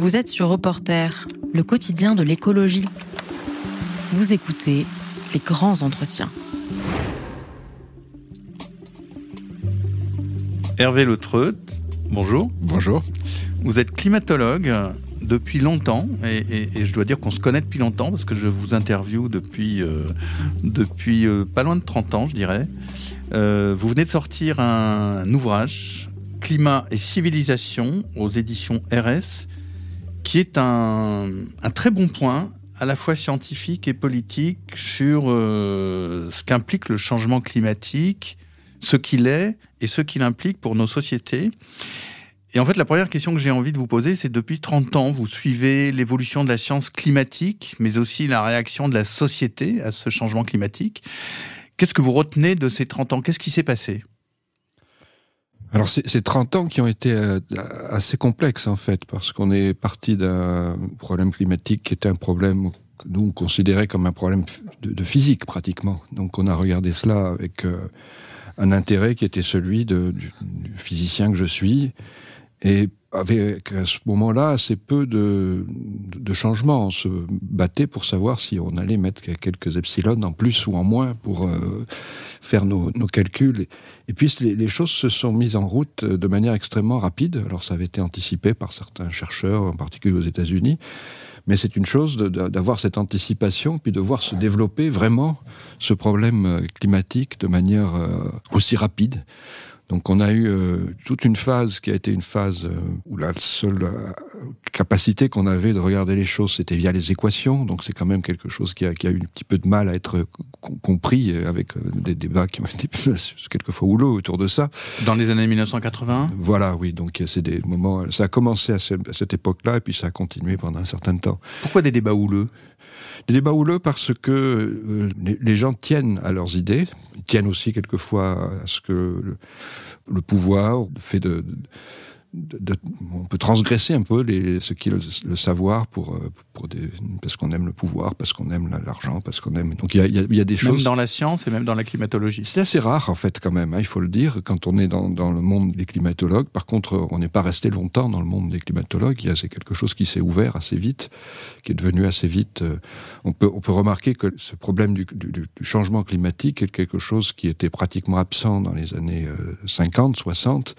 Vous êtes sur Reporter, le quotidien de l'écologie. Vous écoutez les grands entretiens. Hervé Letreut, bonjour. Bonjour. Vous êtes climatologue depuis longtemps, et, je dois dire qu'on se connaît depuis longtemps, parce que je vous interview depuis, euh, depuis euh, pas loin de 30 ans, je dirais. Euh, vous venez de sortir un ouvrage, Climat et civilisation, aux éditions RS, qui est un, très bon point à la fois scientifique et politique sur euh, ce qu'implique le changement climatique, ce qu'il est et ce qu'il implique pour nos sociétés. Et en fait, la première question que j'ai envie de vous poser, c'est depuis 30 ans, vous suivez l'évolution de la science climatique, mais aussi la réaction de la société à ce changement climatique. Qu'est-ce que vous retenez de ces 30 ans Qu'est-ce qui s'est passé alors, c'est 30 ans qui ont été euh, assez complexes, en fait, parce qu'on est parti d'un problème climatique qui était un problème que nous, on considérait comme un problème de, physique, pratiquement. Donc, on a regardé cela avec euh, un intérêt qui était celui de, du, physicien que je suis. Et avec à ce moment-là assez peu de, de, changements. On se battait pour savoir si on allait mettre quelques epsilon en plus ou en moins pour euh, faire nos, nos, calculs. Et puis les, choses se sont mises en route de manière extrêmement rapide. Alors ça avait été anticipé par certains chercheurs, en particulier aux États-Unis. Mais c'est une chose d'avoir cette anticipation, puis de voir se développer vraiment ce problème euh, climatique de manière euh, aussi rapide. Donc on a eu euh, toute une phase qui a été une phase euh, où la seule euh, capacité qu'on avait de regarder les choses, c'était via les équations. Donc c'est quand même quelque chose qui a, qui a, eu un petit peu de mal à être compris avec des débats qui ont été quelquefois houleux autour de ça. Dans les années 1980 Voilà, oui. Donc c'est des moments. Ça a commencé à, cette époque-là et puis ça a continué pendant un certain temps. Pourquoi des débats houleux des débats houleux parce que euh, les, gens tiennent à leurs idées, tiennent aussi quelquefois à ce que le, pouvoir fait de on peut transgresser un peu ce qu'est le, le, savoir pour, euh, parce qu'on aime le pouvoir, parce qu'on aime l'argent, parce qu'on aime. Donc il y, a, des choses. Même dans la science et même dans la climatologie. C'est assez rare en fait quand même, hein, il faut le dire, quand on est dans, le monde des climatologues. Par contre, on n'est pas resté longtemps dans le monde des climatologues. C'est quelque chose qui s'est ouvert assez vite, qui est devenu assez vite. Euh, on, peut, remarquer que ce problème du, changement climatique est quelque chose qui était pratiquement absent dans les années 50, euh, 60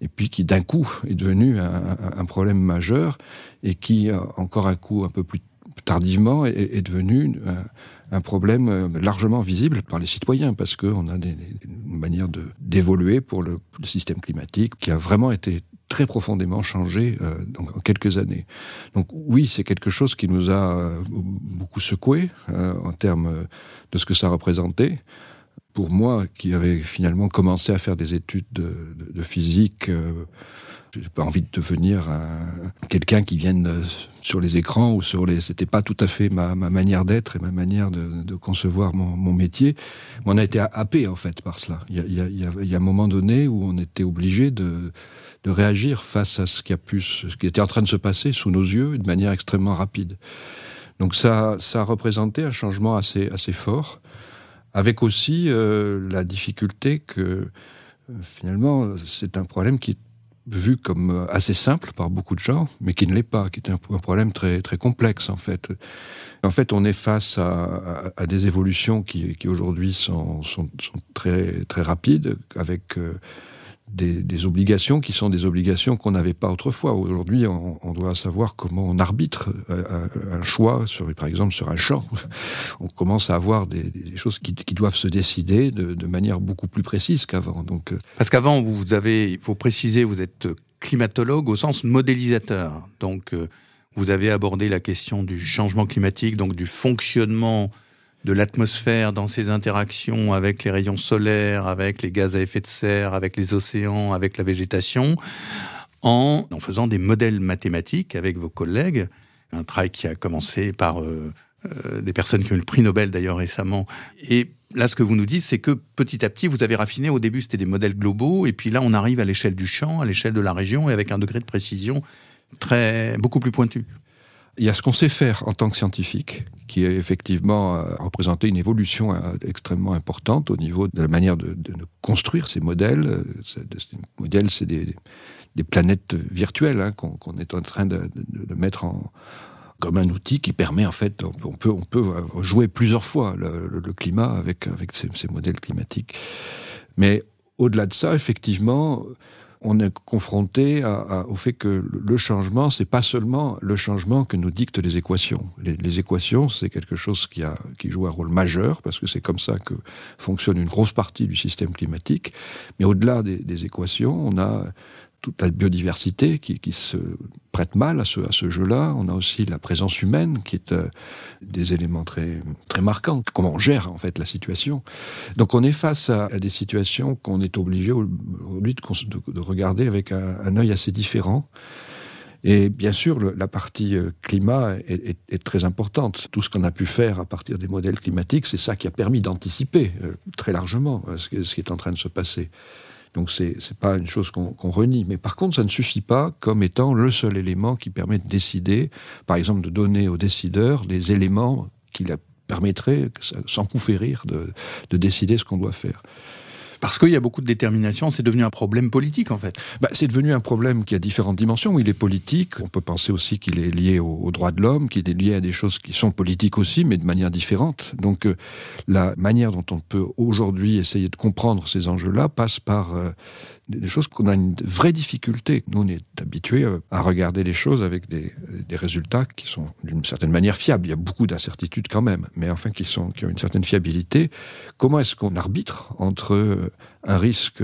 et puis qui d'un coup est devenu un, problème majeur, et qui, euh, encore un coup un peu plus tardivement, est, devenu euh, un, problème euh, largement visible par les citoyens, parce qu'on a des, une manière d'évoluer pour le, système climatique qui a vraiment été très profondément changé en quelques années. Donc oui, c'est quelque chose qui nous a beaucoup secoué en termes de ce que ça représentait pour moi, qui avait finalement commencé à faire des études de, physique, euh, j'ai pas envie de devenir quelqu'un qui vienne euh, sur les écrans ou sur les. C'était pas tout à fait ma, manière d'être et ma manière de, concevoir mon, métier. on a été happé en fait par cela. Il y, a, un moment donné où on était obligé de, de réagir face à ce qui a pu, ce qui était en train de se passer sous nos yeux de manière extrêmement rapide. Donc ça, ça représentait un changement assez, assez fort avec aussi euh, la difficulté que euh, finalement c'est un problème qui est vu comme euh, assez simple par beaucoup de gens, mais qui ne l'est pas, qui est un, problème très, très complexe en fait. En fait, on est face à, des évolutions qui, qui aujourd'hui sont, sont, très, très rapides, avec des, obligations qui sont des obligations qu'on n'avait pas autrefois. Aujourd'hui, on, doit savoir comment on arbitre euh, un, choix, par exemple sur un champ. On commence à avoir des, choses qui, doivent se décider de, manière beaucoup plus précise qu'avant. Donc, euh, Parce qu'avant, vous avez, il faut préciser, vous êtes climatologue au sens modélisateur. Donc, euh, vous avez abordé la question du changement climatique, donc du fonctionnement de l'atmosphère dans ses interactions avec les rayons solaires, avec les gaz à effet de serre, avec les océans, avec la végétation, en, en faisant des modèles mathématiques avec vos collègues. Un travail qui a commencé par euh, euh, des personnes qui ont eu le prix Nobel d'ailleurs récemment. Et là, ce que vous nous dites, c'est que petit à petit, vous avez raffiné. Au début, c'était des modèles globaux, et puis là, on arrive à l'échelle du champ, à l'échelle de la région, et avec un degré de précision très beaucoup plus pointu. Il y a ce qu'on sait faire en tant que scientifique, qui est effectivement euh, représenté une évolution euh, extrêmement importante au niveau de la manière de, construire ces modèles. Euh, ces modèles, c'est des, planètes virtuelles hein, qu'on est en train de, mettre en, comme un outil qui permet en fait, on peut, on peut jouer plusieurs fois le, climat avec, avec ces, ces modèles climatiques. Mais au-delà de ça, effectivement, on est confronté au fait que le changement, c'est pas seulement le changement que nous dictent les équations. Les, équations, c'est quelque chose qui, joue un rôle majeur, parce que c'est comme ça que fonctionne une grosse partie du système climatique. Mais au-delà des équations, on a toute la biodiversité qui, se prête mal à ce, à ce jeu-là. On a aussi la présence humaine qui est euh, des éléments très, très marquants, comment on gère en fait la situation. Donc on est face à, des situations qu'on est obligé aujourd'hui de, de, regarder avec un, œil assez différent. Et bien sûr, la partie euh, climat est, très importante. Tout ce qu'on a pu faire à partir des modèles climatiques, c'est ça qui a permis d'anticiper euh, très largement ce qui est en train de se passer. Donc ce n'est pas une chose qu'on renie. Mais par contre, ça ne suffit pas comme étant le seul élément qui permet de décider, par exemple de donner aux décideurs des éléments qui la permettraient, sans coup de, de décider ce qu'on doit faire. Parce qu'il y a beaucoup de détermination, c'est devenu un problème politique en fait. Bah, c'est devenu un problème qui a différentes dimensions. Il est politique, on peut penser aussi qu'il est lié aux au droits de l'homme, qu'il est lié à des choses qui sont politiques aussi, mais de manière différente. Donc euh, la manière dont on peut aujourd'hui essayer de comprendre ces enjeux-là passe par euh, des choses qu'on a une vraie difficulté. Nous, on est habitués euh, à regarder les choses avec euh, des, résultats qui sont d'une certaine manière fiables. Il y a beaucoup d'incertitudes quand même, mais enfin qui, sont, qui ont une certaine fiabilité. Comment est-ce qu'on arbitre entre euh, un risque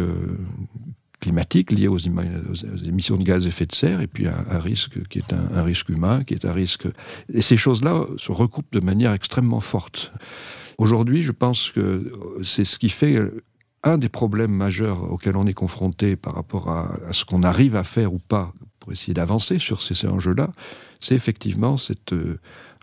climatique lié aux, émissions de gaz à effet de serre, et puis un, risque qui est un, risque humain, qui est un risque... Et ces choses-là se recoupent de manière extrêmement forte. Aujourd'hui, je pense que c'est ce qui fait un des problèmes majeurs auxquels on est confronté par rapport à, ce qu'on arrive à faire ou pas pour essayer d'avancer sur ces, enjeux-là, c'est effectivement cette, euh,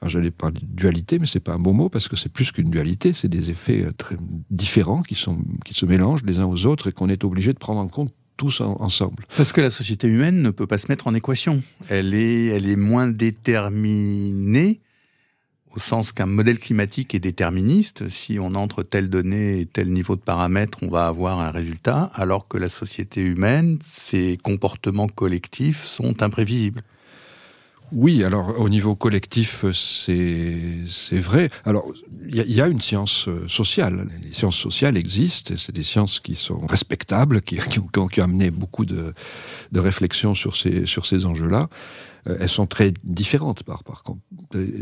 j'allais parler de dualité, mais c'est pas un bon mot parce que c'est plus qu'une dualité, c'est des effets euh, très différents qui, sont, qui se mélangent les uns aux autres et qu'on est obligé de prendre en compte tous ensemble. Parce que la société humaine ne peut pas se mettre en équation. Elle est, elle est moins déterminée au sens qu'un modèle climatique est déterministe. Si on entre telle donnée et tel niveau de paramètres, on va avoir un résultat, alors que la société humaine, ses comportements collectifs sont imprévisibles. Oui, alors au niveau collectif, c'est vrai. Alors, il y, a une science euh, sociale. Les sciences sociales existent, et c'est des sciences qui sont respectables, qui, ont, qui ont, amené beaucoup de, de réflexions sur ces, sur ces enjeux-là. Euh, elles sont très différentes, par, par contre.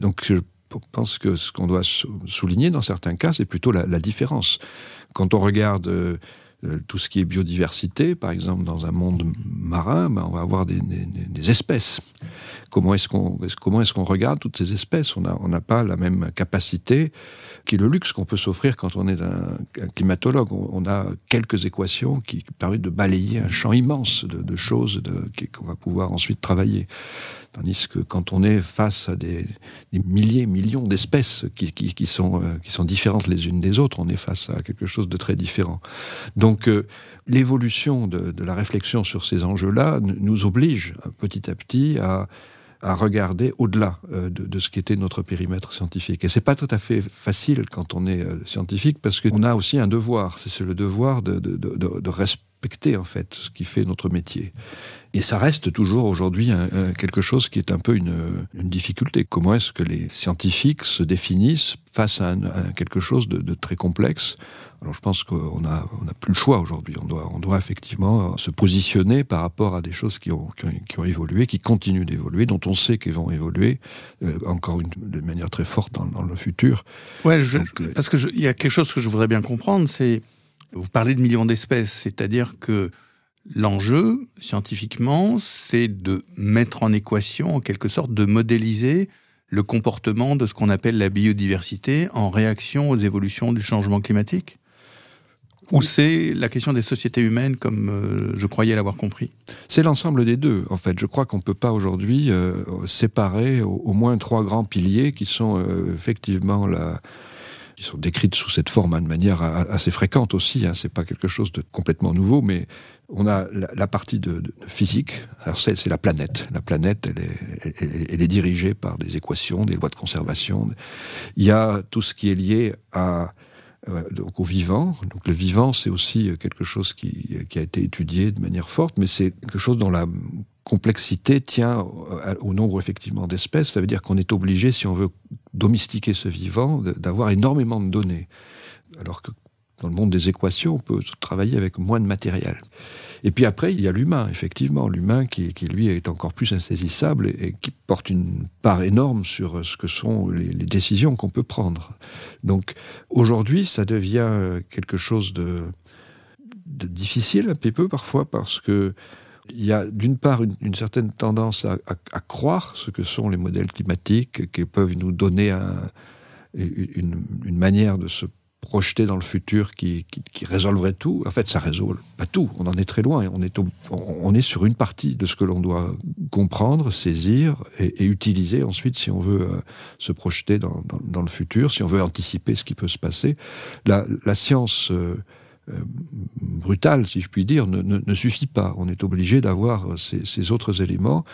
donc, je pense que ce qu'on doit souligner dans certains cas, c'est plutôt la, la, différence. Quand on regarde euh, euh, tout ce qui est biodiversité, par exemple, dans un monde marin, ben, on va avoir des, espèces. Comment est-ce qu'on est-ce regarde toutes ces espèces On n'a pas la même capacité qui le luxe qu'on peut s'offrir quand on est un, climatologue. On, a quelques équations qui permettent de balayer un champ immense de, de choses qu'on va pouvoir ensuite travailler. Tandis que quand on est face à des, milliers, millions d'espèces qui, sont, euh, qui sont différentes les unes des autres, on est face à quelque chose de très différent. Donc euh, l'évolution de, la réflexion sur ces enjeux-là nous oblige euh, petit à petit à, regarder au-delà euh, de, de, ce qu'était notre périmètre scientifique. Et ce n'est pas tout à fait facile quand on est scientifique parce qu'on a aussi un devoir. C'est le devoir de, de, respecter en fait ce qui fait notre métier. Et ça reste toujours aujourd'hui quelque chose qui est un peu une, difficulté. Comment est-ce que les scientifiques se définissent face à, quelque chose de, très complexe Alors je pense qu'on n'a on a plus le choix aujourd'hui. On doit, on doit effectivement se positionner par rapport à des choses qui ont, qui ont, évolué, qui continuent d'évoluer, dont on sait qu'elles vont évoluer euh, encore une, de manière très forte dans, le futur. Ouais, euh, parce qu'il y a quelque chose que je voudrais bien comprendre, c'est vous parlez de millions d'espèces, c'est-à-dire que l'enjeu, scientifiquement, c'est de mettre en équation, en quelque sorte, de modéliser le comportement de ce qu'on appelle la biodiversité en réaction aux évolutions du changement climatique ou c'est la question des sociétés humaines comme euh, je croyais l'avoir compris C'est l'ensemble des deux, en fait. Je crois qu'on ne peut pas aujourd'hui euh, séparer au, moins trois grands piliers qui sont euh, effectivement la, qui sont décrites sous cette forme hein, de manière assez fréquente aussi. Hein, c'est pas quelque chose de complètement nouveau, mais on a la, partie de, physique. Alors c'est, la planète. La planète, elle est, elle, est, dirigée par des équations, des lois de conservation. Il y a tout ce qui est lié à euh, au vivant. Donc le vivant, c'est aussi quelque chose qui, qui a été étudié de manière forte, mais c'est quelque chose dont la complexité tient euh, au nombre effectivement d'espèces. Ça veut dire qu'on est obligé, si on veut domestiquer ce vivant, d'avoir énormément de données. Alors que dans le monde des équations, on peut travailler avec moins de matériel. Et puis après, il y a l'humain, effectivement, l'humain qui, lui, est encore plus insaisissable et, qui porte une part énorme sur ce que sont les, décisions qu'on peut prendre. Donc aujourd'hui, ça devient quelque chose de, difficile un peu parfois parce que il y a d'une part une, certaine tendance à, croire ce que sont les modèles climatiques qui peuvent nous donner une, manière de se projeter dans le futur qui, résolverait tout. En fait, ça résout pas tout. On en est très loin. On est, on est sur une partie de ce que l'on doit comprendre, saisir et, utiliser ensuite si on veut euh, se projeter dans, le futur, si on veut anticiper ce qui peut se passer. La, science... Euh, euh, brutal, si je puis dire, ne, suffit pas. On est obligé d'avoir euh, ces, autres éléments.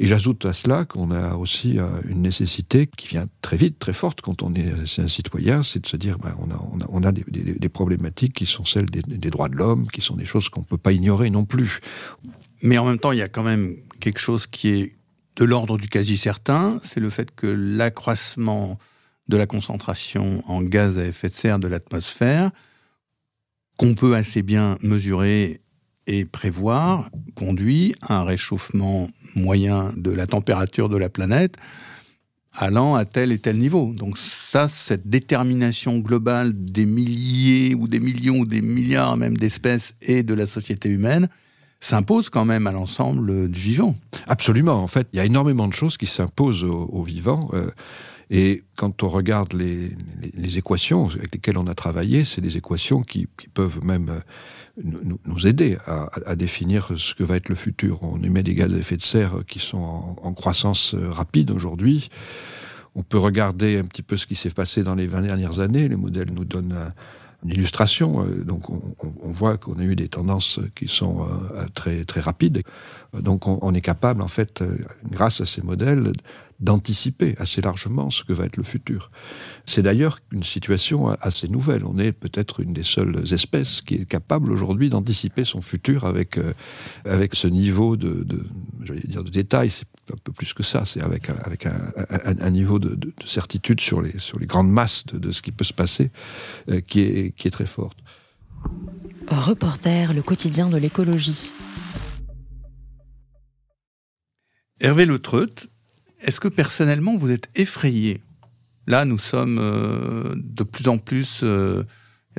Et j'ajoute à cela qu'on a aussi euh, une nécessité qui vient très vite, très forte quand on est, un citoyen, c'est de se dire ben, on a, des, problématiques qui sont celles des, des droits de l'homme, qui sont des choses qu'on ne peut pas ignorer non plus. Mais en même temps, il y a quand même quelque chose qui est de l'ordre du quasi certain, c'est le fait que l'accroissement de la concentration en gaz à effet de serre de l'atmosphère qu'on peut assez bien mesurer et prévoir conduit à un réchauffement moyen de la température de la planète allant à tel et tel niveau. Donc ça, cette détermination globale des milliers ou des millions ou des milliards même d'espèces et de la société humaine s'impose quand même à l'ensemble du vivant. Absolument, en fait, il y a énormément de choses qui s'imposent aux, vivant. vivants. Euh, et quand on regarde les, équations avec lesquelles on a travaillé, c'est des équations qui, peuvent même euh, nous, aider à, définir ce que va être le futur. On émet des gaz à effet de serre qui sont en, croissance euh, rapide aujourd'hui. On peut regarder un petit peu ce qui s'est passé dans les 20 dernières années. Les modèles nous donnent illustration. Euh, donc on, voit qu'on a eu des tendances qui sont euh, très, très rapides. Donc on, est capable, en fait, euh, grâce à ces modèles, d'anticiper assez largement ce que va être le futur. C'est d'ailleurs une situation assez nouvelle. On est peut-être une des seules espèces qui est capable aujourd'hui d'anticiper son futur avec, avec ce niveau de, de dire de détail un peu plus que ça, c'est avec, avec un, niveau de, certitude sur les, sur les grandes masses de, ce qui peut se passer euh, qui, est, qui est très forte. Reporter, le quotidien de l'écologie. Hervé Letreut, est-ce que personnellement vous êtes effrayé Là, nous sommes euh, de plus en plus euh,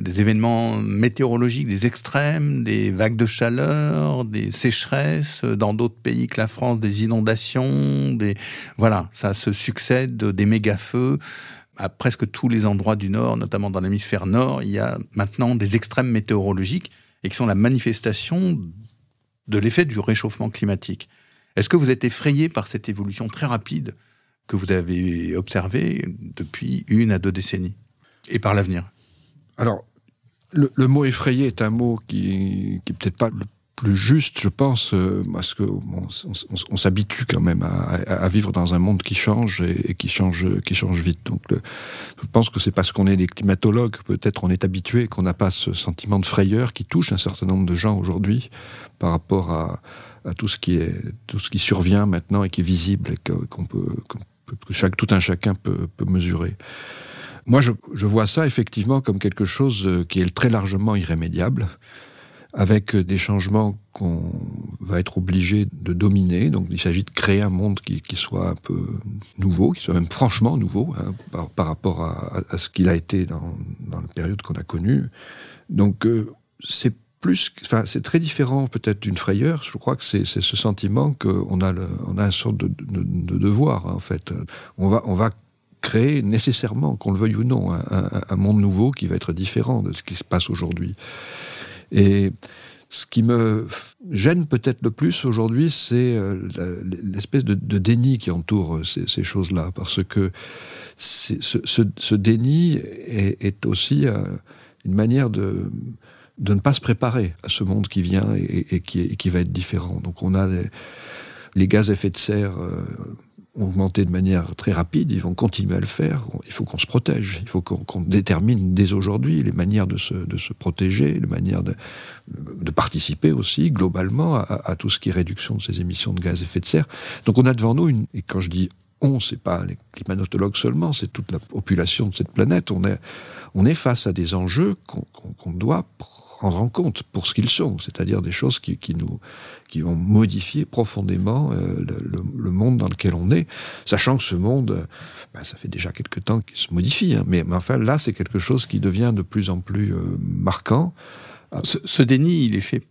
des événements météorologiques, des extrêmes, des vagues de chaleur, des sécheresses, dans d'autres pays que la France, des inondations, des... Voilà, ça se succède, des méga-feux. À presque tous les endroits du Nord, notamment dans l'hémisphère Nord, il y a maintenant des extrêmes météorologiques et qui sont la manifestation de l'effet du réchauffement climatique. Est-ce que vous êtes effrayé par cette évolution très rapide que vous avez observée depuis une à deux décennies et par l'avenir alors, le, mot effrayé est un mot qui, n'est peut-être pas le plus juste, je pense, euh, parce qu'on on, s'habitue quand même à, vivre dans un monde qui change et, qui change, qui change vite. Donc, je pense que c'est parce qu'on est des climatologues, peut-être on est habitué, qu'on n'a pas ce sentiment de frayeur qui touche un certain nombre de gens aujourd'hui par rapport à, tout ce qui est, tout ce qui survient maintenant et qui est visible et qu'on que chaque, tout un chacun peut mesurer. Moi, je, vois ça effectivement comme quelque chose euh, qui est très largement irrémédiable, avec euh, des changements qu'on va être obligé de dominer. Donc, il s'agit de créer un monde qui, soit un peu nouveau, qui soit même franchement nouveau hein, par, rapport à, ce qu'il a été dans, la période qu'on a connue. Donc, euh, c'est plus, enfin, c'est très différent peut-être d'une frayeur. Je crois que c'est ce sentiment qu'on a, le, on a une sorte de, de, devoir en fait. On va, on va créer nécessairement, qu'on le veuille ou non, un, monde nouveau qui va être différent de ce qui se passe aujourd'hui. Et ce qui me gêne peut-être le plus aujourd'hui, c'est euh, l'espèce de, déni qui entoure euh, ces, choses-là, parce que ce, déni est, aussi euh, une manière de, de ne pas se préparer à ce monde qui vient et, qui, qui, va être différent. Donc on a les, gaz à effet de serre augmenter de manière très rapide, ils vont continuer à le faire. Il faut qu'on se protège, il faut qu'on détermine dès aujourd'hui les manières de se, de se, protéger, les manières de, de participer aussi globalement à, tout ce qui est réduction de ces émissions de gaz à effet de serre. Donc on a devant nous, une, et quand je dis on, c'est pas les climatologues seulement, c'est toute la population de cette planète, on est, on est face à des enjeux qu'on doit prendre rendre en compte pour ce qu'ils sont, c'est-à-dire des choses qui, nous, qui vont modifier profondément euh, le, monde dans lequel on est, sachant que ce monde, euh, ben, ça fait déjà quelque temps qu'il se modifie, hein, mais, enfin là, c'est quelque chose qui devient de plus en plus euh, marquant. Ah. Ce, déni, il est fait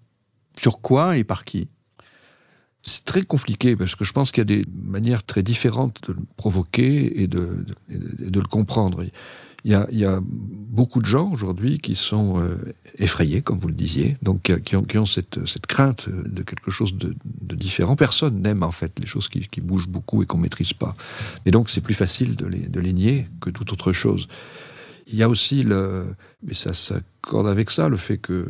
sur quoi et par qui c'est très compliqué parce que je pense qu'il y a des manières très différentes de le provoquer et et de le comprendre. Il y a, beaucoup de gens aujourd'hui qui sont euh, effrayés, comme vous le disiez, donc euh, qui ont, cette, crainte euh, de quelque chose de, différent. Personne n'aime en fait les choses qui, bougent beaucoup et qu'on maîtrise pas. Et donc c'est plus facile de les, nier que toute autre chose. Il y a aussi le, mais ça s'accorde avec ça, le fait que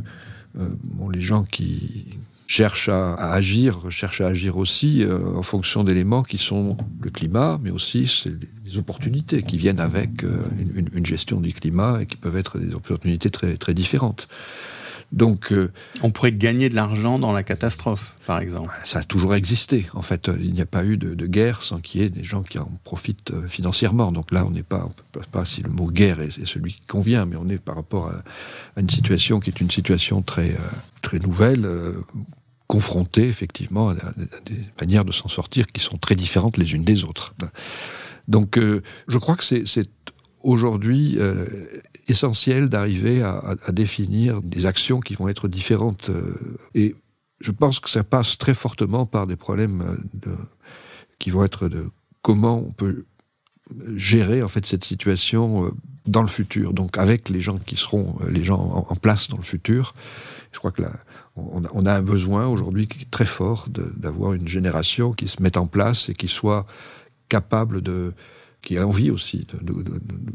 bon, les gens qui, cherche à, agir, cherche à agir aussi euh, en fonction d'éléments qui sont le climat, mais aussi les opportunités qui viennent avec euh, une, une, gestion du climat et qui peuvent être des opportunités très, très différentes. Donc, euh, on pourrait gagner de l'argent dans la catastrophe, par exemple. Ça a toujours existé. En fait, euh, il n'y a pas eu de, guerre sans qu'il y ait des gens qui en profitent euh, financièrement. Donc là, on n'est pas, on peut pas si le mot guerre est, celui qui convient, mais on est par rapport à, une situation qui est une situation très très nouvelle. confrontée effectivement à, des manières de s'en sortir qui sont très différentes les unes des autres. Donc je crois que c'est aujourd'hui essentiel d'arriver à, définir des actions qui vont être différentes. Euh, et je pense que ça passe très fortement par des problèmes euh, de, qui vont être de comment on peut gérer en fait cette situation euh, dans le futur, donc avec les gens qui seront les gens en, place dans le futur. Je crois que là, on, a un besoin aujourd'hui qui est très fort d'avoir une génération qui se mette en place et qui soit capable de qui a envie aussi de,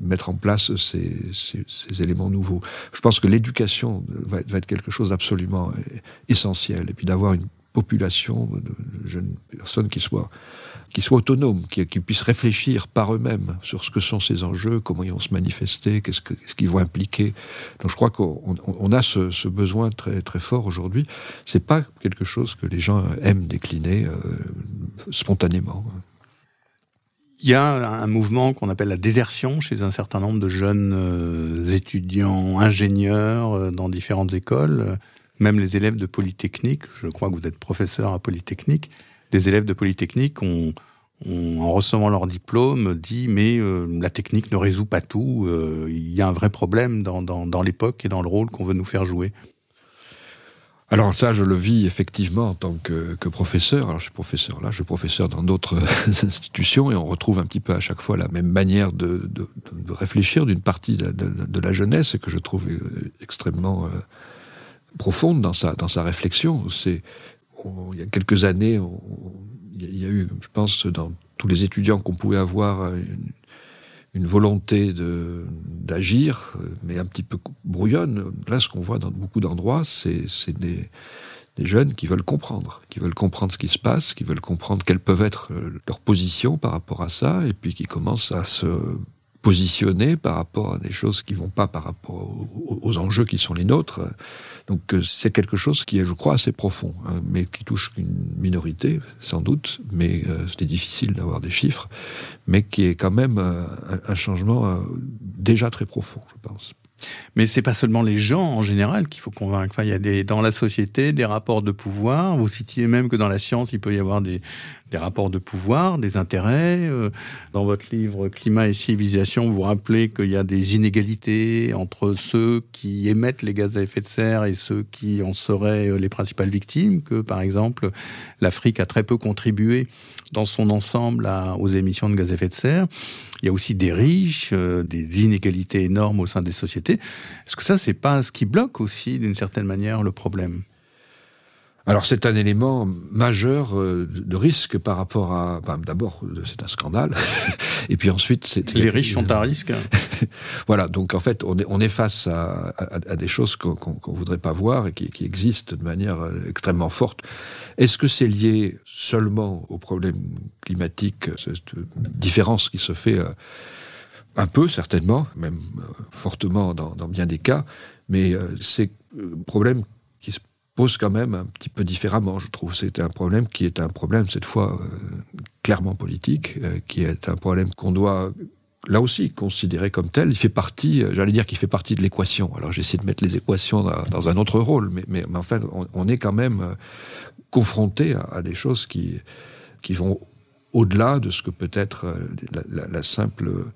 mettre en place ces, éléments nouveaux. Je pense que l'éducation va, être quelque chose d'absolument eh, essentiel. Et puis d'avoir une population de, jeunes personnes qui soient, qui soient autonomes, qui, puissent réfléchir par eux-mêmes sur ce que sont ces enjeux, comment ils vont se manifester, qu'est-ce qu'ils vont impliquer. Donc je crois qu'on a ce, besoin très, très fort aujourd'hui. C'est pas quelque chose que les gens aiment décliner euh, spontanément. Il y a un mouvement qu'on appelle la désertion chez un certain nombre de jeunes euh, étudiants, ingénieurs euh, dans différentes écoles, même les élèves de Polytechnique. Je crois que vous êtes professeur à Polytechnique. Les élèves de Polytechnique ont, en recevant leur diplôme, dit mais euh, la technique ne résout pas tout. Il y a un vrai problème dans, dans, dans l'époque et dans le rôle qu'on veut nous faire jouer. Alors ça, je le vis effectivement en tant que, professeur. Alors je suis professeur là, je suis professeur dans d'autres institutions et on retrouve un petit peu à chaque fois la même manière de, réfléchir d'une partie de, la jeunesse que je trouve euh, extrêmement euh, profonde dans sa, dans sa réflexion. C'est, il y a quelques années, il y a eu, je pense, dans tous les étudiants qu'on pouvait avoir, une volonté d'agir, mais un petit peu brouillonne. Là, ce qu'on voit dans beaucoup d'endroits, c'est des, des, jeunes qui veulent comprendre, qui veulent comprendre ce qui se passe, qui veulent comprendre quelles peuvent être euh, leurs positions par rapport à ça, et puis qui commencent à se positionner par rapport à des choses qui vont pas par rapport aux, enjeux qui sont les nôtres. Donc euh, c'est quelque chose qui est, je crois, assez profond, hein, mais qui touche une minorité, sans doute, mais euh, c'était difficile d'avoir des chiffres, mais qui est quand même euh, un, changement déjà très profond, je pense. Mais c'est pas seulement les gens en général qu'il faut convaincre. Enfin, il y a des, dans la société des rapports de pouvoir. Vous citiez même que dans la science, il peut y avoir des, des rapports de pouvoir, des intérêts. Euh, dans votre livre Climat et civilisation, vous rappelez qu'il y a des inégalités entre ceux qui émettent les gaz à effet de serre et ceux qui en seraient euh, les principales victimes, que par exemple l'Afrique a très peu contribué dans son ensemble aux émissions de gaz à effet de serre. Il y a aussi des riches, euh, des inégalités énormes au sein des sociétés. Est-ce que ça, c'est pas ce qui bloque aussi d'une certaine manière le problème alors c'est un élément majeur euh, de risque par rapport à... D'abord, euh, c'est un scandale. et puis ensuite, c'est... Les riches sont à risque. voilà, donc en fait, on est, on est face à, des choses qu'on ne voudrait pas voir et qui, existent de manière euh, extrêmement forte. Est-ce que c'est lié seulement au problème climatique, cette différence qui se fait un peu certainement, même fortement dans, dans bien des cas, mais c'est problème quand même un petit peu différemment, je trouve. C'est un problème qui est un problème, cette fois, euh, clairement politique, euh, qui est un problème qu'on doit là aussi considérer comme tel, il fait partie, euh, j'allais dire qu'il fait partie de l'équation. Alors j'essaie de mettre les équations dans, un autre rôle, mais, mais, fait, enfin, on, est quand même confronté à, des choses qui, qui vont au-delà de ce que peut être la, simple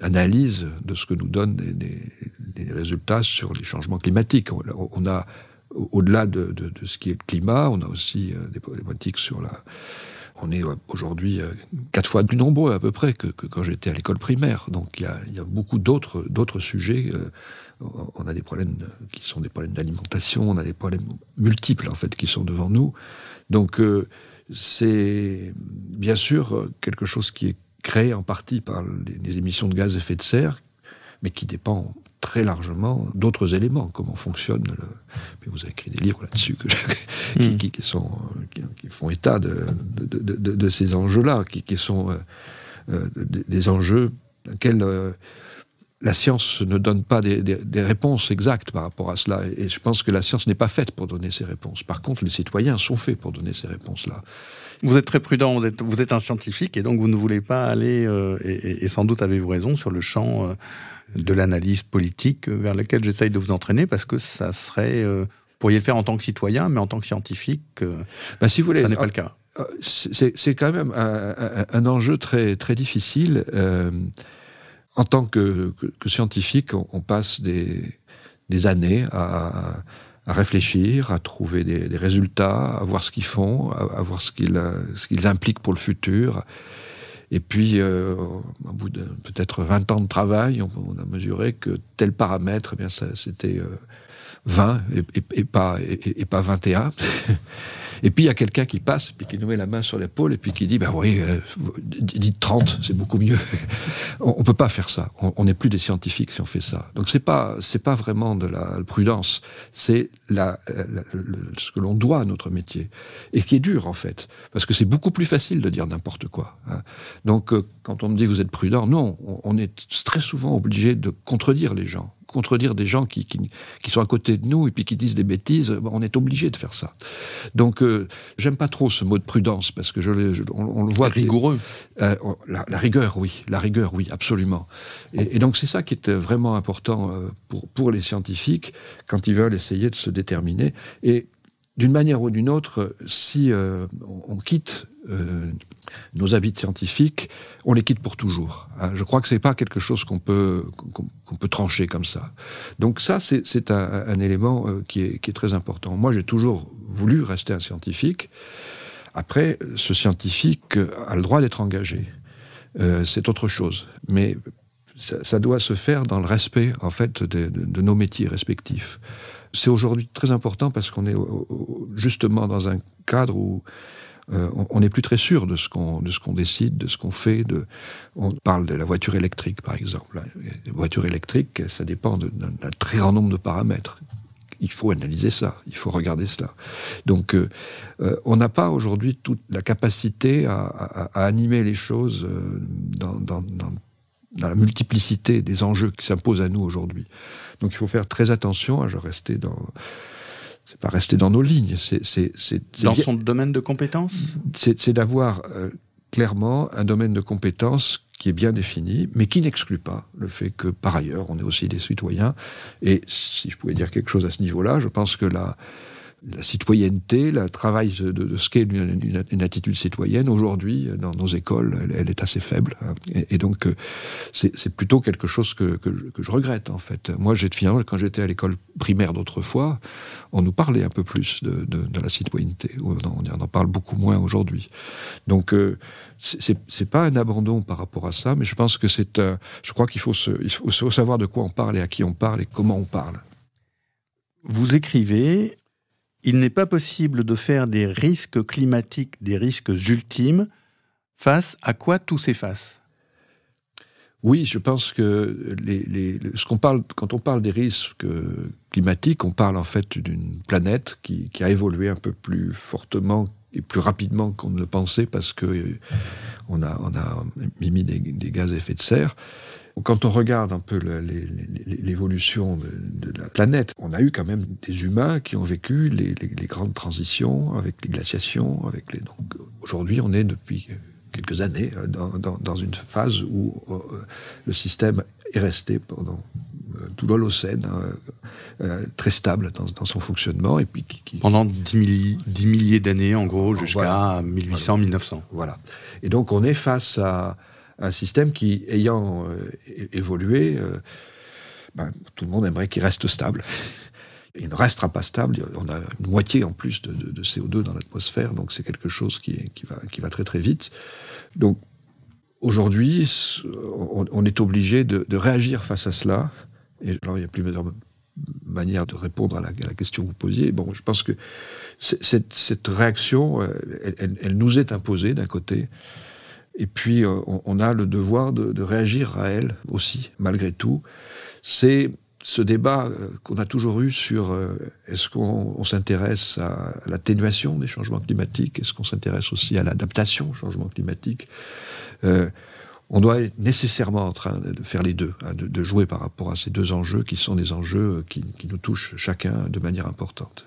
analyse de ce que nous donnent les, résultats sur les changements climatiques. on a au-delà de, ce qui est le climat, on a aussi euh, des problématiques sur la. On est euh, aujourd'hui euh, quatre fois plus nombreux à peu près que, quand j'étais à l'école primaire. Donc il y a, beaucoup d'autres d'autres sujets. On a des problèmes qui sont des problèmes d'alimentation, on a des problèmes multiples en fait qui sont devant nous. Donc c'est bien sûr quelque chose qui est créé en partie par les émissions de gaz à effet de serre, mais qui dépend très largement d'autres éléments, comment fonctionne le... Puis vous avez écrit des livres là-dessus hmm. qui, sont, qui, font état de, de, ces enjeux-là, qui, sont euh, euh, des enjeux auxquels euh, la science ne donne pas des, des, réponses exactes par rapport à cela. Et je pense que la science n'est pas faite pour donner ces réponses. Par contre, les citoyens sont faits pour donner ces réponses-là. Vous êtes très prudent, vous êtes, vous êtes un scientifique et donc vous ne voulez pas aller, euh, et, et, sans doute avez-vous raison, sur le champ euh, de l'analyse politique vers lequel j'essaye de vous entraîner parce que ça serait. Euh, vous pourriez le faire en tant que citoyen, mais en tant que scientifique, ben, si vous voulez, ça n'est pas le cas. C'est quand même un, un, enjeu très, très difficile. en tant que, que, scientifique, on, on passe des, des années à, à réfléchir, à trouver des, résultats, à voir ce qu'ils font, à, voir ce qu'ils, euh, ce qu'ils impliquent pour le futur. Et puis, euh, au bout de peut-être 20 ans de travail, on, a mesuré que tel paramètre, eh bien, c'était 20 euh, et, pas, et pas 21. Et puis il y a quelqu'un qui passe, puis qui nous met la main sur l'épaule, et puis qui dit, ben bah, oui, euh, dites 30, c'est beaucoup mieux. on, peut pas faire ça. On n'est plus des scientifiques si on fait ça. Donc c'est pas, c'est pas vraiment de la prudence. C'est la, ce que l'on doit à notre métier et qui est dur en fait, parce que c'est beaucoup plus facile de dire n'importe quoi. Hein. Donc euh, quand on me dit vous êtes prudent, non, on est très souvent obligé de contredire les gens contredire des gens qui, sont à côté de nous et puis qui disent des bêtises, on est obligé de faire ça. Donc, euh, j'aime pas trop ce mot de prudence parce que je, on, le voit. Rigoureux. Euh, oh, la, rigueur, oui. La rigueur, oui, absolument. Et, donc, c'est ça qui est euh, vraiment important pour, pour les scientifiques quand ils veulent essayer de se déterminer. Et d'une manière ou d'une autre, si euh, on, quitte euh, nos habits scientifiques, on les quitte pour toujours. Hein. Je crois que c'est pas quelque chose qu'on peut qu'on peut trancher comme ça. Donc ça, c'est un, élément euh, qui est, qui est très important. Moi, j'ai toujours voulu rester un scientifique. Après, ce scientifique a le droit d'être engagé. c'est autre chose. Mais ça, doit se faire dans le respect, en fait, de nos métiers respectifs. C'est aujourd'hui très important parce qu'on est justement dans un cadre où euh, on n'est plus très sûr de ce qu'on décide, de ce qu'on fait. on parle de la voiture électrique, par exemple. La hein. voiture électrique, ça dépend d'un très grand nombre de paramètres. Il faut analyser ça, il faut regarder cela. Donc, euh, euh, on n'a pas aujourd'hui toute la capacité à, animer les choses dans, dans, dans dans la multiplicité des enjeux qui s'imposent à nous aujourd'hui. Donc il faut faire très attention à je rester dans c'est pas rester dans nos lignes, c'est dans son domaine de compétence C'est d'avoir euh, clairement un domaine de compétence qui est bien défini, mais qui n'exclut pas le fait que par ailleurs on est aussi des citoyens. Et si je pouvais dire quelque chose à ce niveau-là, je pense que la la citoyenneté, le travail de, ce qu'est une, attitude citoyenne, aujourd'hui, dans nos écoles, elle, est assez faible. Hein. Et, donc, euh, c'est plutôt quelque chose que, je regrette, en fait. Moi, finalement, quand j'étais à l'école primaire d'autrefois, on nous parlait un peu plus de, la citoyenneté. On en, parle beaucoup moins aujourd'hui. Donc, euh, c'est pas un abandon par rapport à ça, mais je pense que c'est Je crois qu'il faut, faut savoir de quoi on parle et à qui on parle et comment on parle. Vous écrivez il n'est pas possible de faire des risques climatiques, des risques ultimes, face à quoi tout s'efface Oui, je pense que ce qu'on parle, quand on parle des risques climatiques, on parle en fait d'une planète qui, a évolué un peu plus fortement et plus rapidement qu'on ne le pensait parce qu'on euh, a, on des, des, gaz à effet de serre. Quand on regarde un peu l'évolution de, la planète, on a eu quand même des humains qui ont vécu les, grandes transitions avec les glaciations, avec les. aujourd'hui, on est depuis quelques années euh, dans, une phase où euh, le système est resté pendant euh, tout l'Holocène, hein, très stable dans, son fonctionnement. Et puis, Pendant 10, milli... milliers d'années, en gros, jusqu'à 1800-1900. Voilà. Et donc, on est face à un système qui, ayant euh, évolué, euh, ben, tout le monde aimerait qu'il reste stable. Il ne restera pas stable. On a une moitié en plus de, CO2 dans l'atmosphère, donc c'est quelque chose qui, va, qui va très très vite. Donc aujourd'hui, on, est obligé de, réagir face à cela. Et alors, il n'y a plus meilleure manière de répondre à la, question que vous posiez. Bon, je pense que cette, réaction, euh, elle nous est imposée d'un côté. Et puis, euh, on, a le devoir de, réagir à elle aussi, malgré tout. C'est ce débat euh, qu'on a toujours eu sur euh, est-ce qu'on s'intéresse à l'atténuation des changements climatiques, est-ce qu'on s'intéresse aussi à l'adaptation aux changement climatique. on doit être nécessairement en train de faire les deux, hein, de, jouer par rapport à ces deux enjeux qui sont des enjeux qui, qui nous touchent chacun de manière importante.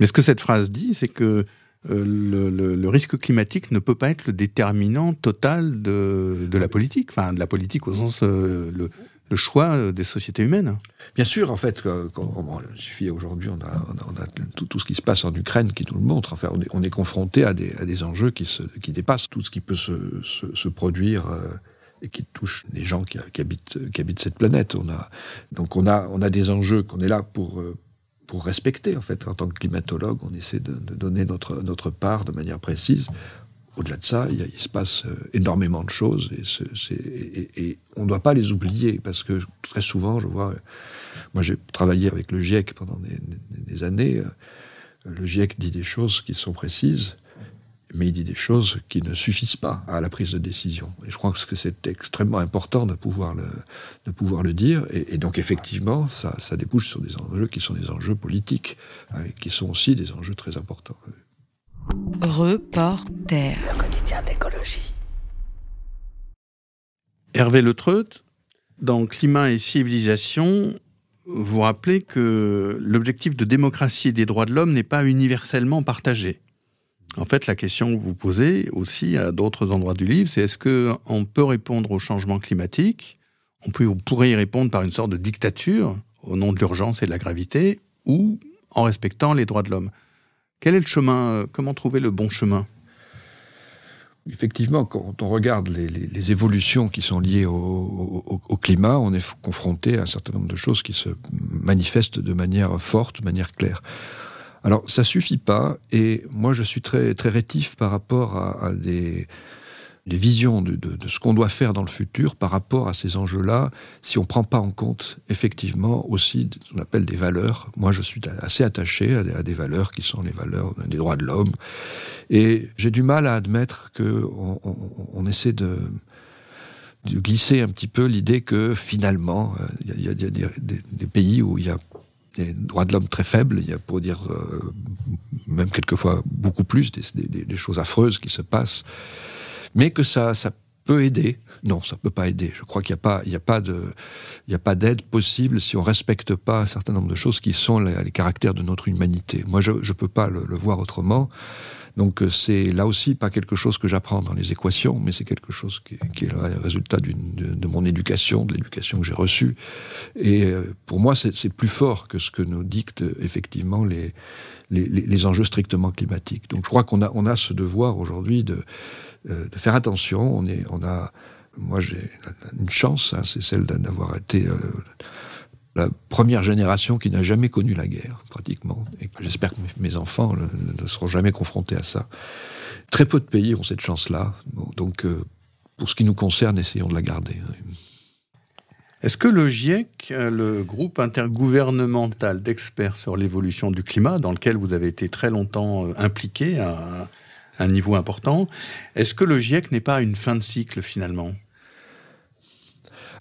Mais ce que cette phrase dit, c'est que euh, le, risque climatique ne peut pas être le déterminant total de, la politique, enfin de la politique au sens euh, le, choix des sociétés humaines. Bien sûr, en fait, oh, il suffit aujourd'hui, on a, tout, ce qui se passe en Ukraine qui nous le montre. Enfin, on est, confronté à des, enjeux qui, se, qui dépassent tout ce qui peut se, se, produire. Euh, et qui touche les gens qui, qui, habitent, qui habitent cette planète. On a, donc on a, on a des enjeux qu'on est là pour, pour respecter, en fait, en tant que climatologue, on essaie de, donner notre, notre part de manière précise. Au-delà de ça, il, se passe euh, énormément de choses et, on ne doit pas les oublier parce que très souvent, je vois, moi j'ai travaillé avec le GIEC pendant des années, euh, le GIEC dit des choses qui sont précises, mais il dit des choses qui ne suffisent pas à la prise de décision. Et je crois que c'est extrêmement important de pouvoir le, de pouvoir le dire. Et, donc, effectivement, ça, ça, débouche sur des enjeux qui sont des enjeux politiques, hein, qui sont aussi des enjeux très importants. Reporter. Le quotidien d'écologie. Hervé Le dans Climat et civilisation, vous rappelez que l'objectif de démocratie et des droits de l'homme n'est pas universellement partagé. En fait, la question que vous posez aussi à d'autres endroits du livre, c'est est-ce qu'on peut répondre au changement climatique on, peut, pourrait y répondre par une sorte de dictature au nom de l'urgence et de la gravité, ou en respectant les droits de l'homme. Quel est le chemin euh, Comment trouver le bon chemin Effectivement, quand on regarde les, évolutions qui sont liées au climat, on est confronté à un certain nombre de choses qui se manifestent de manière forte, de manière claire. Alors, ça suffit pas, et moi, je suis très, très rétif par rapport à, des, visions de, ce qu'on doit faire dans le futur par rapport à ces enjeux-là, si on ne prend pas en compte, effectivement, aussi ce qu'on appelle des valeurs. Moi, je suis assez attaché à des, valeurs qui sont les valeurs des droits de l'homme, et j'ai du mal à admettre qu'on on, essaie de glisser un petit peu l'idée que finalement, euh, il y, a, des pays où il y a des droits de l'homme très faibles, il y a pour dire euh, même quelquefois beaucoup plus des, choses affreuses qui se passent, mais que ça, ça peut aider. Non, ça peut pas aider. Je crois qu'il n'y a pas, il a pas de, il a pas d'aide possible si on respecte pas un certain nombre de choses qui sont les, caractères de notre humanité. Moi, je ne peux pas le voir autrement. Donc euh, c'est là aussi pas quelque chose que j'apprends dans les équations, mais c'est quelque chose qui, est le résultat de, mon éducation, de l'éducation que j'ai reçue. Et euh, pour moi, c'est plus fort que ce que nous dictent euh, effectivement les, les, enjeux strictement climatiques. Donc je crois qu'on a, on a ce devoir aujourd'hui de, faire attention. On, est, on a, moi j'ai une chance, hein, c'est celle d'avoir été... la première génération qui n'a jamais connu la guerre, pratiquement, J'espère que mes enfants ne seront jamais confrontés à ça. Très peu de pays ont cette chance-là. donc, euh, pour ce qui nous concerne, essayons de la garder. Hein. Est-ce que le GIEC, le groupe intergouvernemental d'experts sur l'évolution du climat, dans lequel vous avez été très longtemps euh, impliqué à un niveau important, est-ce que le GIEC n'est pas une fin de cycle finalement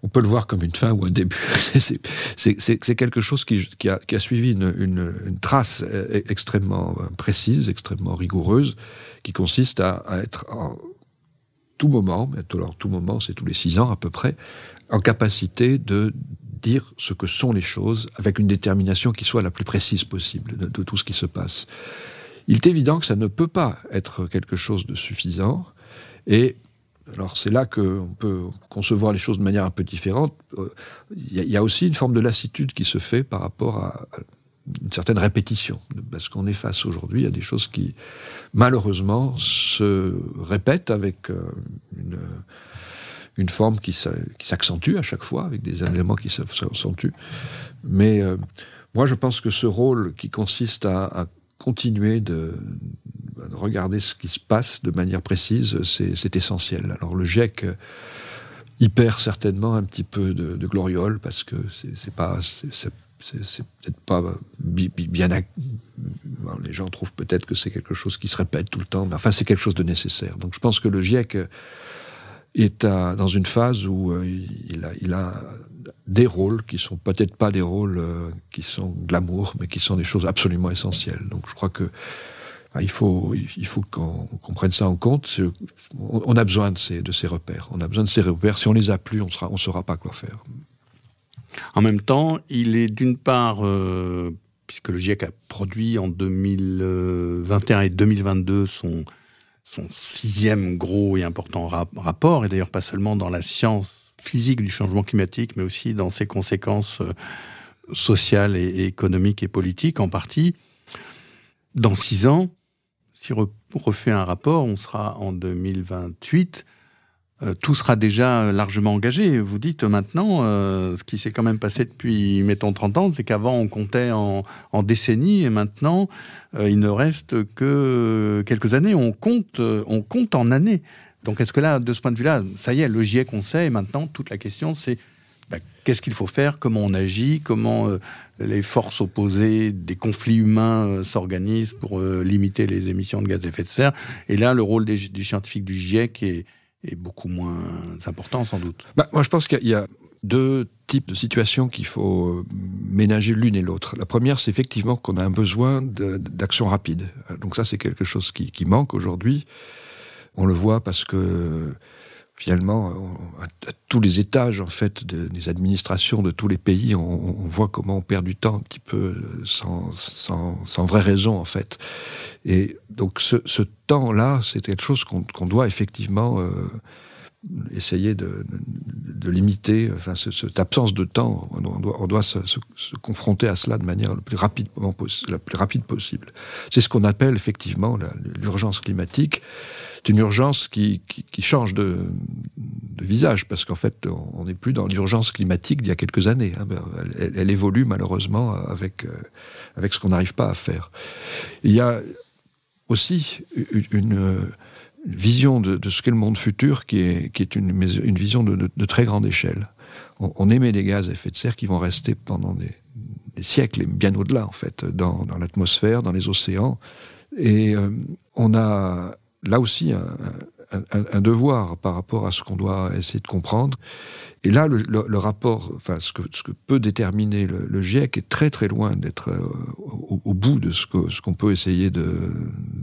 on peut le voir comme une fin ou un début. c'est quelque chose qui, a, suivi une, trace euh, extrêmement euh, précise, extrêmement rigoureuse, qui consiste à, être en tout moment, alors tout moment c'est tous les six ans à peu près, en capacité de dire ce que sont les choses avec une détermination qui soit la plus précise possible de, de tout ce qui se passe. Il est évident que ça ne peut pas être quelque chose de suffisant, et alors c'est là qu'on peut concevoir les choses de manière un peu différente. Il euh, y, a aussi une forme de lassitude qui se fait par rapport à une certaine répétition, parce qu'on est face aujourd'hui à des choses qui, malheureusement, se répètent avec euh, une, forme qui s'accentue à chaque fois, avec des éléments qui s'accentuent. Mais euh, moi, je pense que ce rôle qui consiste à continuer de, regarder ce qui se passe de manière précise, c'est essentiel. Alors le GIEC y euh, perd certainement un petit peu de, gloriole parce que c'est pas c'est peut-être pas bien. les gens trouvent peut-être que c'est quelque chose qui se répète tout le temps, mais enfin, c'est quelque chose de nécessaire. Donc, je pense que le GIEC euh, est dans une phase où euh, il a, il a des rôles qui sont peut-être pas des rôles qui sont glamour, mais qui sont des choses absolument essentielles. Donc, je crois que ah, il faut, il faut qu'on prenne ça en compte. On a besoin de ces, de ces repères. On a besoin de ces repères. Si on les a plus, on ne on saura pas quoi faire. En même temps, il est d'une part, euh, puisque le GIEC a produit en 2021 et 2022 son, son sixième gros et important rapport, et d'ailleurs pas seulement dans la science physique du changement climatique, mais aussi dans ses conséquences euh, sociales et économiques et politiques en partie. Dans six ans, si on refait un rapport, on sera en 2028, euh, tout sera déjà largement engagé. Vous dites maintenant, euh, ce qui s'est quand même passé depuis, mettons, 30 ans, c'est qu'avant on comptait en, décennies et maintenant euh, il ne reste que quelques années. On compte, on compte en années. Donc est-ce que là, de ce point de vue-là, ça y est, le GIEC, on sait, et maintenant toute la question c'est bah, qu'est-ce qu'il faut faire, comment on agit, comment euh, les forces opposées des conflits humains euh, s'organisent pour euh, limiter les émissions de gaz à effet de serre. Et là, le rôle des, scientifique du GIEC est, beaucoup moins important, sans doute. Bah, moi, je pense qu'il y a deux types de situations qu'il faut ménager l'une et l'autre. La première, c'est effectivement qu'on a un besoin d'action rapide. Donc ça, c'est quelque chose qui, qui manque aujourd'hui. On le voit parce que finalement, euh, à, tous les étages en fait des administrations de tous les pays, on, voit comment on perd du temps un petit peu euh, sans, sans, vraie raison en fait. Et donc ce, temps-là, c'est quelque chose qu'on doit effectivement euh, essayer de, limiter enfin, cette absence de temps. On, doit, se, confronter à cela de manière le plus rapidement la plus rapide possible. C'est ce qu'on appelle effectivement l'urgence climatique. C'est une urgence qui, qui, change de, visage, parce qu'en fait, on n'est plus dans l'urgence climatique d'il y a quelques années. Hein. Ben, elle, évolue malheureusement avec, avec ce qu'on n'arrive pas à faire. Il y a aussi une vision de, ce qu'est le monde futur qui est, qui est une, une vision de, très grande échelle. On, émet des gaz à effet de serre qui vont rester pendant des, siècles et bien au-delà, en fait, dans, l'atmosphère, dans les océans. Et euh, on a là aussi un un, devoir par rapport à ce qu'on doit essayer de comprendre. Et là, le, rapport, enfin, ce que, ce que peut déterminer le, GIEC est très très loin d'être euh, au, bout de ce qu'on qu'on peut essayer de,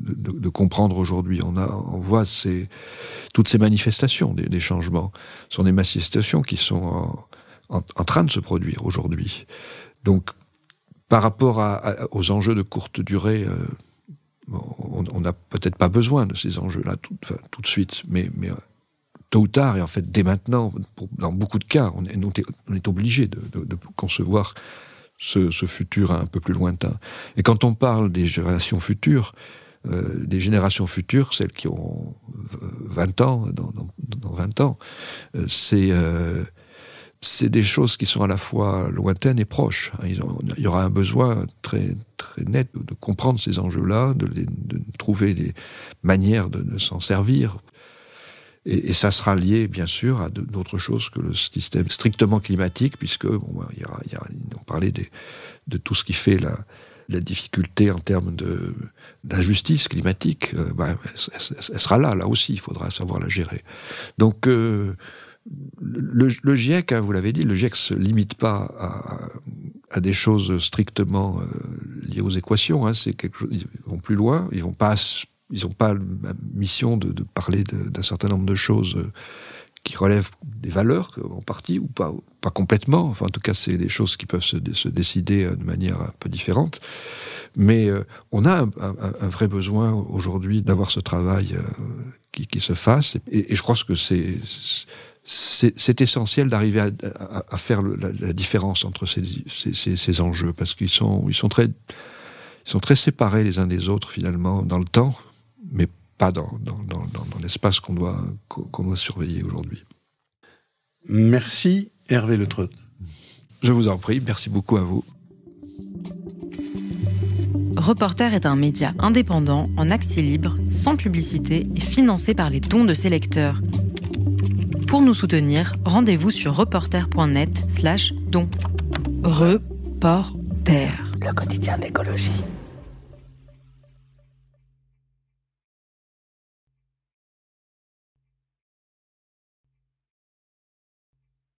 de, comprendre aujourd'hui. On, a, on voit toutes ces manifestations des, changements. Ce sont des manifestations qui sont en, train de se produire aujourd'hui. Donc, par rapport aux enjeux de courte durée, euh, on n'a peut-être pas besoin de ces enjeux-là tout, de suite, mais, euh, tôt ou tard, et en fait dès maintenant, dans beaucoup de cas, on est, obligé de, concevoir ce, futur un peu plus lointain. Et quand on parle des générations futures, euh, des générations futures, celles qui ont 20 ans, dans, 20 ans, euh, c'est c'est des choses qui sont à la fois lointaines et proches. Hein. il y aura un besoin très, très net de comprendre ces enjeux-là, de, trouver des manières de, s'en servir. Et, ça sera lié, bien sûr, à d'autres choses que le système strictement climatique, puisque, on ben, parlait des, de tout ce qui fait la, difficulté en termes d'injustice climatique, euh, ben, elle, sera là, là aussi, il faudra savoir la gérer. Donc, euh, le, GIEC, hein, vous l'avez dit, le GIEC ne se limite pas à, des choses strictement euh, liées aux équations. Hein, c'est quelque chose, ils vont plus loin, ils n'ont pas, ils ont pas la mission de, parler d'un certain nombre de choses euh, qui relèvent des valeurs, en partie, ou pas, pas complètement. Enfin, en tout cas, c'est des choses qui peuvent se, décider euh, de manière un peu différente. Mais on a un, vrai besoin aujourd'hui d'avoir ce travail qui, se fasse. et, je crois que c'est c'est essentiel d'arriver à, faire la, différence entre ces, ces, ces, enjeux parce qu'ils sont, ils sont, très, ils sont très séparés les uns des autres finalement dans le temps, mais pas dans, dans, dans, dans l'espace qu'on doit, surveiller aujourd'hui. Merci Hervé Le Je vous en prie, merci beaucoup à vous. Reporter est un média indépendant, en accès libre, sans publicité et financé par les dons de ses lecteurs. Pour nous soutenir, rendez-vous sur reporter.net slash don. Reporter. Le quotidien d'écologie.